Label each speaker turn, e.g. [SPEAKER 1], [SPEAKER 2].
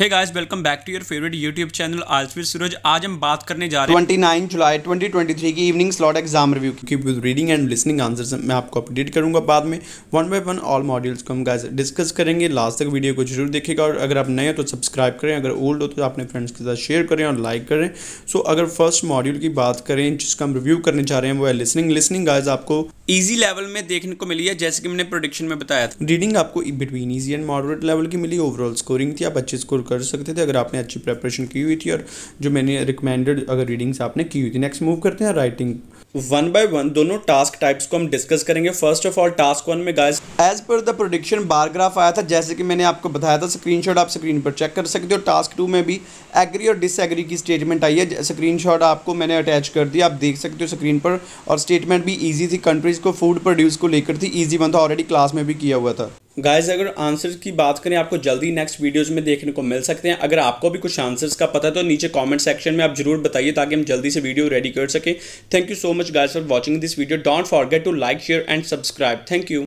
[SPEAKER 1] hey guys welcome back to your favourite YouTube channel आजवीर सूरज आज हम बात करने जा रहे हैं 29 जुलाई 2023 की इवनिंग स्लॉट एग्जाम रिव्यू की with reading and listening answers मैं आपको अपडेट करूंगा बाद में one by one all modules को हम गाइस डिस्कस करेंगे लास्ट तक वीडियो को जरूर देखिएगा और अगर आप नए हो तो सब्सक्राइब करें अगर ओल्ड हो तो अपने फ्रेंड्स के साथ शेयर करें और लाइक करें सो अगर फर्स्ट मॉड्यूल की बात करें जिसका हम रिव्यू करने जा रहे हैं वो है लिसनिंग लिसनिंग गाइज आपको ईजी लेवल में देखने को मिली है जैसे कि मैंने प्रोडिक्शन में बताया था रीडिंग आपको between easy and moderate level की मिली ओवरऑल स्कोरिंग थी आप अच्छे स्कोर कर सकते थे अगर आपने अच्छी प्रेपरेशन की हुई थी और जो मैंने रिकमेंडेड अगर रीडिंग्स आपने की हुई थी नेक्स्ट मूव करते हैं राइटिंग वन बाय वन दोनों टास्क टाइप्स को हम डिस्कस करेंगे first of all task one में गाइस एज पर द प्रोडिक्शन बार ग्राफ आया था जैसे कि मैंने आपको बताया था स्क्रीनशॉट आप स्क्रीन पर चेक कर सकते हो टास्क टू में भी एग्री और डिसएग्री की स्टेटमेंट आई है स्क्रीनशॉट आपको मैंने अटैच कर दिया आप देख सकते हो स्क्रीन पर और स्टेटमेंट भी ईजी थी कंट्रीज़ को फूड प्रोड्यूस को लेकर थी ईजी वन था ऑलरेडी क्लास में भी किया हुआ था गाइज अगर आंसर्स की बात करें आपको जल्दी नेक्स्ट वीडियोस में देखने को मिल सकते हैं अगर आपको भी कुछ आंसर्स का पता है तो नीचे कमेंट सेक्शन में आप जरूर बताइए ताकि हम जल्दी से वीडियो रेडी कर सकें thank you so much guys for watching this video don't forget to like share and subscribe thank you